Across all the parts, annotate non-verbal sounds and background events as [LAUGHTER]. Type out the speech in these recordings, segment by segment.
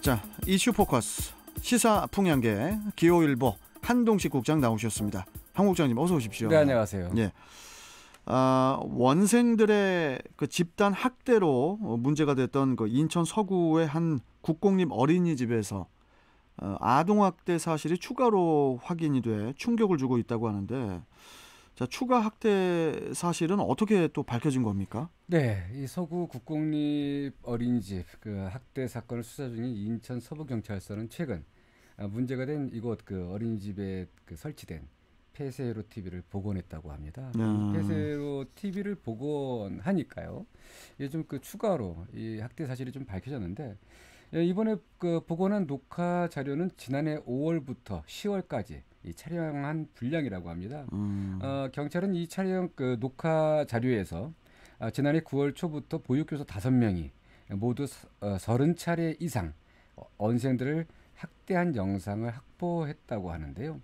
자 이슈 포커스 시사 풍향계 기호일보 한동식 국장 나오셨습니다. 한 국장님 어서 오십시오. 네 안녕하세요. 예. 아, 원생들의 그 집단 학대로 문제가 됐던 그 인천 서구의 한 국공립 어린이집에서 어, 아동학대 사실이 추가로 확인이 돼 충격을 주고 있다고 하는데 자, 추가 학대 사실은 어떻게 또 밝혀진 겁니까? 네, 이 서구 국공립 어린이집 그 학대 사건을 수사 중인 인천 서부경찰서는 최근 아, 문제가 된 이곳 그 어린이집에 그 설치된 폐쇄로 TV를 복원했다고 합니다. 아. 폐쇄로 TV를 복원하니까요. 요즘 그 추가로 이 학대 사실이 좀 밝혀졌는데 예, 이번에 그 복원한 녹화 자료는 지난해 5월부터 10월까지 이 촬영한 분량이라고 합니다. 음. 어, 경찰은 이 촬영 그 녹화 자료에서 어, 지난해 9월 초부터 보육교사 5명이 모두 서, 어, 차례 이상 어, 언생들을 학대한 영상을 확보했다고 하는데요.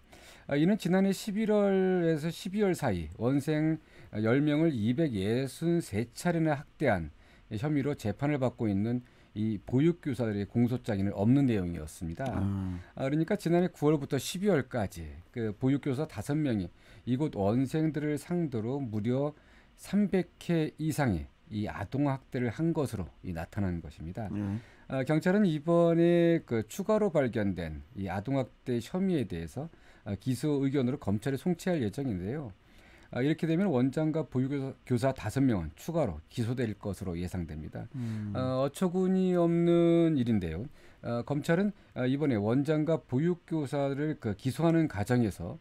어, 이는 지난해 11월에서 12월 사이 원생 10명을 263차례나 학대한 혐의로 재판을 받고 있는 이 보육교사들의 공소장에는 없는 내용이었습니다. 아. 아 그러니까 지난해 9월부터 12월까지 그 보육교사 5명이 이곳 원생들을 상대로 무려 300회 이상의 이 아동 학대를 한 것으로 이 나타난 것입니다. 음. 아, 경찰은 이번에 그 추가로 발견된 이 아동 학대 혐의에 대해서 아, 기소 의견으로 검찰에 송치할 예정인데요. 아, 이렇게 되면 원장과 보육교사 다섯 명은 추가로 기소될 것으로 예상됩니다. 음. 어, 어처구니 없는 일인데요. 어, 검찰은 어, 이번에 원장과 보육교사를 그 기소하는 과정에서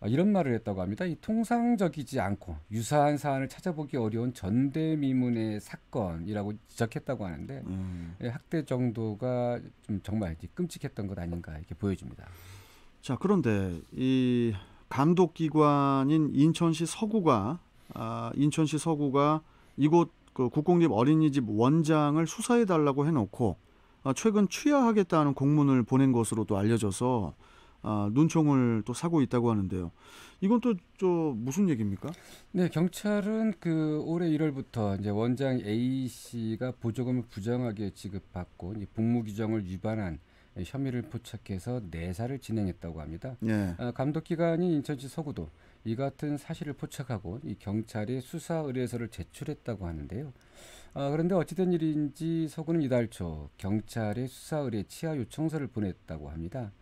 어, 이런 말을 했다고 합니다. 이 통상적이지 않고 유사한 사안을 찾아보기 어려운 전대미문의 사건이라고 지적했다고 하는데 음. 예, 학대 정도가 좀 정말 끔찍했던 것 아닌가 이렇게 보여집니다. 자 그런데 이 감독기관인 인천시 서구가 아, 인천시 서구가 이곳 그 국공립 어린이집 원장을 수사해 달라고 해놓고 아, 최근 취하하겠다는 공문을 보낸 것으로 또 알려져서 아, 눈총을 또 사고 있다고 하는데요. 이건 또 저 무슨 얘기입니까? 네, 경찰은 그 올해 1월부터 이제 원장 A 씨가 보조금을 부정하게 지급받고 복무 규정을 위반한 혐의를 포착해서 내사를 진행했다고 합니다. 예. 아, 감독 기관인 인천시 서구도 이 같은 사실을 포착하고 이 경찰에 수사 의뢰서를 제출했다고 하는데요. 아, 그런데 어찌된 일인지 서구는 이달 초 경찰에 수사 의뢰 치하 요청서를 보냈다고 합니다.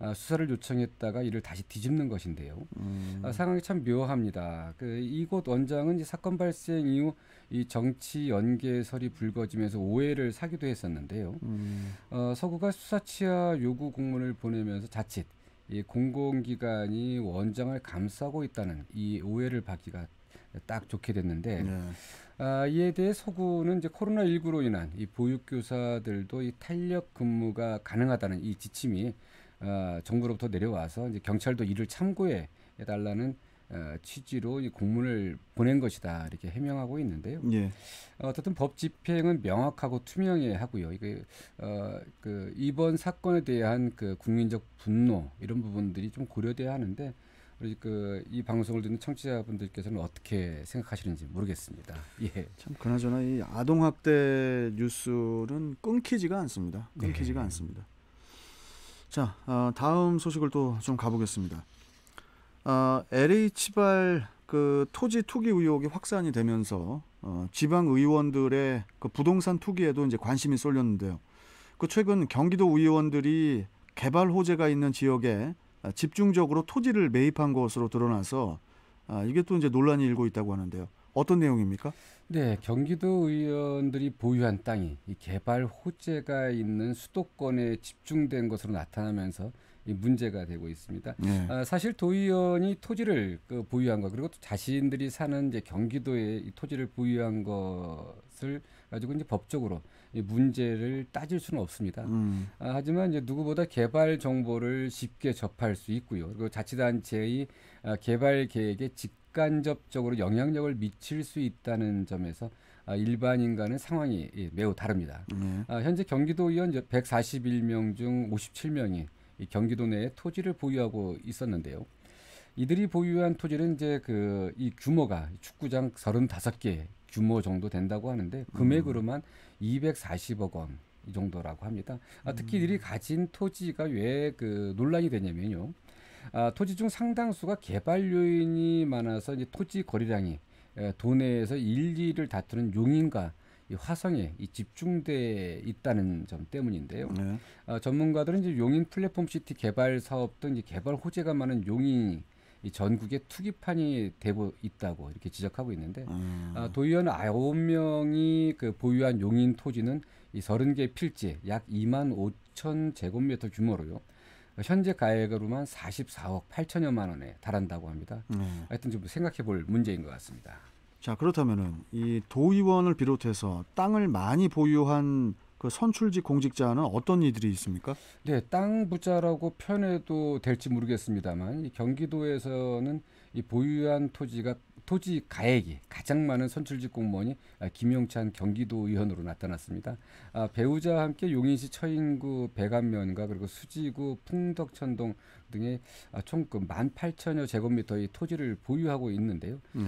아, 수사를 요청했다가 이를 다시 뒤집는 것인데요. 음. 아, 상황이 참 묘합니다. 그 이곳 원장은 사건 발생 이후 이 정치 연계설이 불거지면서 오해를 사기도 했었는데요. 음. 어, 서구가 수사치하 요구 공문을 보내면서 자칫 이 공공기관이 원장을 감싸고 있다는 이 오해를 받기가 딱 좋게 됐는데 네. 아, 이에 대해 서구는 이제 코로나 19로 인한 이 보육교사들도 이 탄력 근무가 가능하다는 이 지침이 어, 정부로부터 내려와서 이제 경찰도 이를 참고해 달라는 어, 취지로 이 공문을 보낸 것이다 이렇게 해명하고 있는데요. 예. 어쨌든 법 집행은 명확하고 투명해야 하고요. 이게 어, 그 이번 사건에 대한 그 국민적 분노 이런 부분들이 좀 고려돼야 하는데 우리 그이 방송을 듣는 청취자분들께서는 어떻게 생각하시는지 모르겠습니다. 예. 참 그나저나 이 아동 학대 뉴스는 끊기지가 않습니다. 끊기지가 예. 않습니다. 자, 어, 다음 소식을 또 좀 가보겠습니다. 어, LH발 그 토지 투기 의혹이 확산이 되면서 어, 지방 의원들의 그 부동산 투기에도 이제 관심이 쏠렸는데요. 그 최근 경기도 의원들이 개발 호재가 있는 지역에 어, 집중적으로 토지를 매입한 것으로 드러나서 아, 이게 또 이제 논란이 일고 있다고 하는데요. 어떤 내용입니까? 네, 경기도 의원들이 보유한 땅이 이 개발 호재가 있는 수도권에 집중된 것으로 나타나면서 이 문제가 되고 있습니다. 네. 아, 사실 도의원이 토지를 그 보유한 것 그리고 또 자신들이 사는 이제 경기도에 이 토지를 보유한 것을 가지고 이제 법적으로 이 문제를 따질 수는 없습니다. 음. 아, 하지만 이제 누구보다 개발 정보를 쉽게 접할 수 있고요. 그리고 자치단체의 아, 개발 계획에 직 직간접적으로 영향력을 미칠 수 있다는 점에서 아, 일반인과는 상황이 예, 매우 다릅니다. 네. 아, 현재 경기도 의원 141명 중 57명이 경기도 내에 토지를 보유하고 있었는데요. 이들이 보유한 토지는 이제 그 이 규모가 축구장 35개 규모 정도 된다고 하는데 금액으로만 240억 원. 정도라고 합니다. 아, 특히 이들이 음. 가진 토지가 왜 그 논란이 되냐면요. 아, 토지 중 상당수가 개발 요인이 많아서 이제 토지 거래량이 에, 예, 도내에서 일리를 다투는 용인과 이 화성에 이 집중돼 있다는 점 때문인데요. 네. 어, 전문가들은 이제 용인 플랫폼 시티 개발 사업 등 이제 개발 호재가 많은 용인이 이 전국의 투기판이 되고 있다고 이렇게 지적하고 있는데 음. 아, 도의원 아홉 명이그 보유한 용인 토지는 이 서른 개 필지 약 2만 5천 제곱미터 규모로요. 현재 가액으로만 44억 8천여만 원에 달한다고 합니다. 네. 하여튼 좀 생각해 볼 문제인 것 같습니다. 자, 그렇다면은 이 도의원을 비롯해서 땅을 많이 보유한 그 선출직 공직자는 어떤 이들이 있습니까? 네, 땅 부자라고 표현해도 될지 모르겠습니다만 경기도에서는 이 보유한 토지가 토지 가액이 가장 많은 선출직 공무원이 아, 김용찬 경기도 의원으로 나타났습니다. 아, 배우자와 함께 용인시 처인구 백암면과 그리고 수지구 풍덕천동 등의 아, 총급 18,000여 그 제곱미터의 토지를 보유하고 있는데요. 네.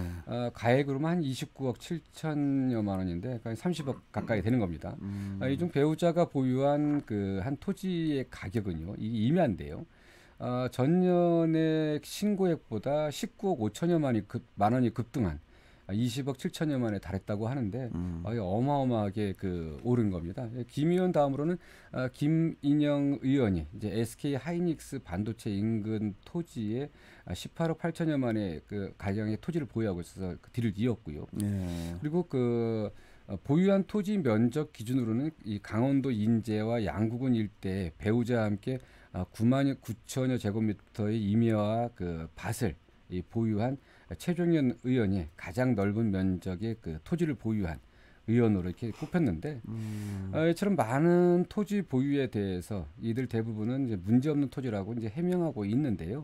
가액으로만 한 29억 7천여만 원인데 그러니까 30억 가까이 되는 겁니다. 음. 이중 배우자가 보유한 그 한 토지의 가격은요. 이게 임야인데요. 어, 전년에 신고액보다 19억 5천여만이 급, 만 원이 급등한 20억 아, 7천여만에 달했다고 하는데 음. 어마어마하게 그 오른 겁니다. 예, 김 의원 다음으로는 어, 김인영 의원이 이제 SK 하이닉스 반도체 인근 토지에 18억 아, 8천여만의 그 가량의 토지를 보유하고 있어서 그 뒤를 이었고요. 예. 그리고 그 어, 보유한 토지 면적 기준으로는 이 강원도 인제와 양구군 일대 배우자와 함께 9만 어, 9천여 제곱미터의 임야와 그 밭을 이 보유한 최종현 의원이 가장 넓은 면적의 그 토지를 보유한 의원으로 이렇게 꼽혔는데 음. 어, 이처럼 많은 토지 보유에 대해서 이들 대부분은 이제 문제없는 토지라고 이제 해명하고 있는데요.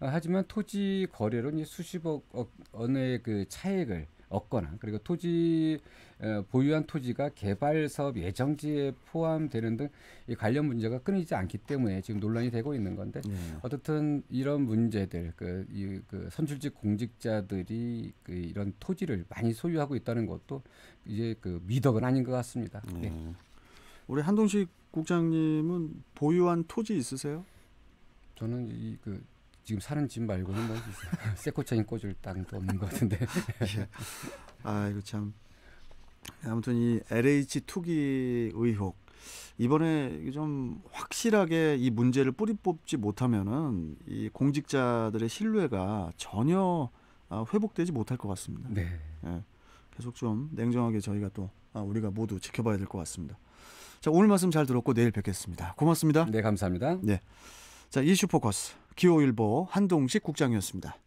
어, 하지만 토지 거래로 이제 수십억 원의 그 차액을 없거나 그리고 토지 어, 보유한 토지가 개발 사업 예정지에 포함되는 등이 관련 문제가 끊이지 않기 때문에 지금 논란이 되고 있는 건데 네. 어떻든 이런 문제들 그, 이, 그 선출직 공직자들이 그 이런 토지를 많이 소유하고 있다는 것도 이제 그 미덕은 아닌 것 같습니다. 네. 네. 우리 한동식 국장님은 보유한 토지 있으세요? 저는 이그 지금 사는 집 말고는 뭐 새코창이 [LAUGHS] 꽂을 땅도 없는 것 같은데. [LAUGHS] 예. 아 이거 참 아무튼 이 LH 투기 의혹 이번에 좀 확실하게 이 문제를 뿌리 뽑지 못하면은 이 공직자들의 신뢰가 전혀 아, 회복되지 못할 것 같습니다. 네. 예. 계속 좀 냉정하게 저희가 또 아, 우리가 모두 지켜봐야 될 것 같습니다. 자 오늘 말씀 잘 들었고 내일 뵙겠습니다. 고맙습니다. 네 감사합니다. 네. 자 이슈 포커스 기호일보 한동식 국장이었습니다.